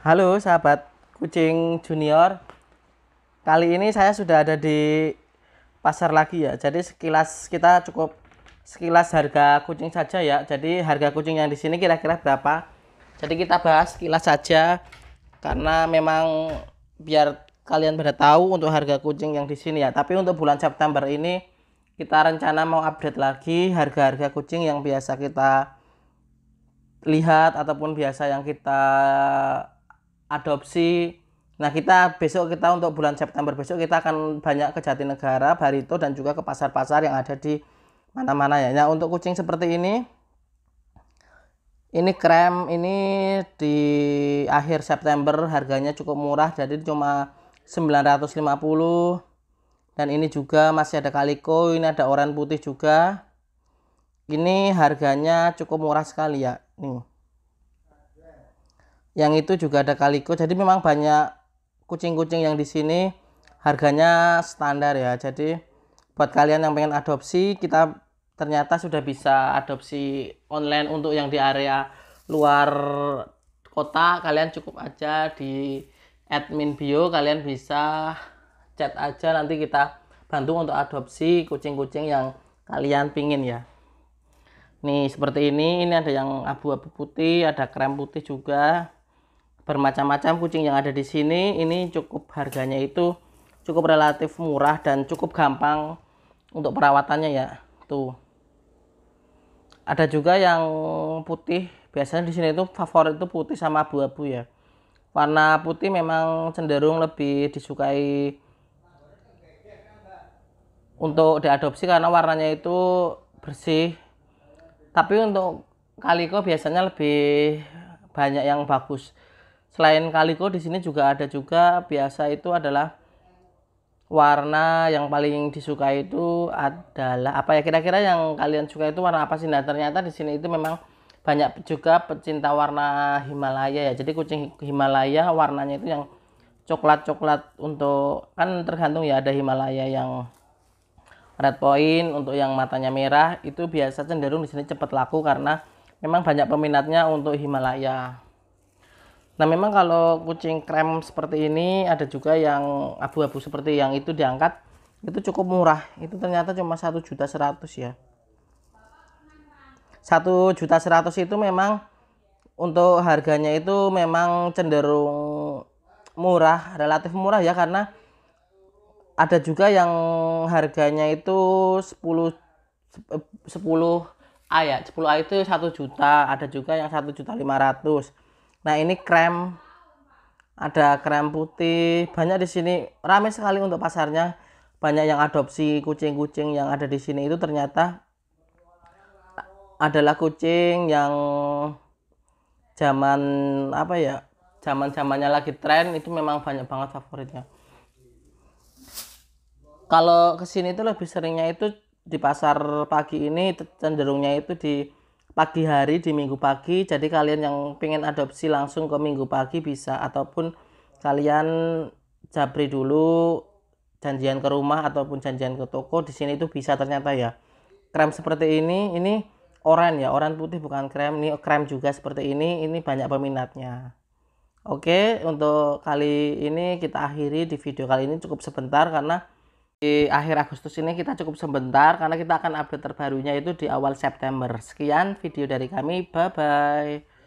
Halo sahabat kucing junior. Kali ini saya sudah ada di pasar lagi ya. Jadi sekilas kita cukup sekilas harga kucing saja ya. Jadi harga kucing yang di sini kira-kira berapa? Jadi kita bahas sekilas saja karena memang biar kalian pada tahu untuk harga kucing yang di sini ya. Tapi untuk bulan September ini kita rencana mau update lagi harga-harga kucing yang biasa kita lihat ataupun biasa yang kita adopsi. Nah, kita besok kita untuk bulan September besok kita akan banyak ke Jatinegara, Barito dan juga ke pasar-pasar yang ada di mana-mana ya. Nah, untuk kucing seperti ini ini krem ini di akhir September harganya cukup murah jadi cuma 950 dan ini juga masih ada kaliko ini ada oranye putih juga ini harganya cukup murah sekali ya nih yang itu juga ada kaliko jadi memang banyak kucing-kucing yang di sini harganya standar ya jadi buat kalian yang pengen adopsi kita ternyata sudah bisa adopsi online untuk yang di area luar kota kalian cukup aja di admin bio kalian bisa chat aja nanti kita bantu untuk adopsi kucing-kucing yang kalian pingin ya nih seperti ini ini ada yang abu-abu putih ada krem putih juga bermacam-macam kucing yang ada di sini ini cukup harganya itu cukup relatif murah dan cukup gampang untuk perawatannya ya tuh ada juga yang putih biasanya di sini itu favorit itu putih sama abu-abu ya warna putih memang cenderung lebih disukai untuk diadopsi karena warnanya itu bersih tapi untuk kaliko biasanya lebih banyak yang bagus selain kaliko di sini juga ada juga biasa itu adalah warna yang paling disukai itu adalah apa ya kira-kira yang kalian suka itu warna apa sih nah ternyata di sini itu memang banyak juga pecinta warna Himalaya ya jadi kucing Himalaya warnanya itu yang coklat-coklat untuk kan tergantung ya ada Himalaya yang red point untuk yang matanya merah itu biasa cenderung di sini cepat laku karena memang banyak peminatnya untuk Himalaya Nah memang kalau kucing krem seperti ini ada juga yang abu-abu seperti yang itu diangkat itu cukup murah itu ternyata cuma satu juta seratus ya satu juta seratus itu memang untuk harganya itu memang cenderung murah relatif murah ya karena ada juga yang harganya itu 10 10 A ya 10 A itu satu juta ada juga yang satu juta lima ratus Nah, ini krem ada krem putih, banyak di sini ramai sekali untuk pasarnya. Banyak yang adopsi kucing-kucing yang ada di sini itu ternyata adalah kucing yang zaman apa ya? Zaman-zamannya lagi tren itu memang banyak banget favoritnya. Kalau kesini itu lebih seringnya itu di pasar pagi ini cenderungnya itu di pagi hari di minggu pagi jadi kalian yang pengen adopsi langsung ke minggu pagi bisa ataupun kalian japri dulu janjian ke rumah ataupun janjian ke toko di sini itu bisa ternyata ya krem seperti ini ini oran ya oran putih bukan krem ini krem juga seperti ini ini banyak peminatnya oke untuk kali ini kita akhiri di video kali ini cukup sebentar karena di akhir Agustus ini kita cukup sebentar karena kita akan update terbarunya itu di awal September. Sekian video dari kami, bye-bye.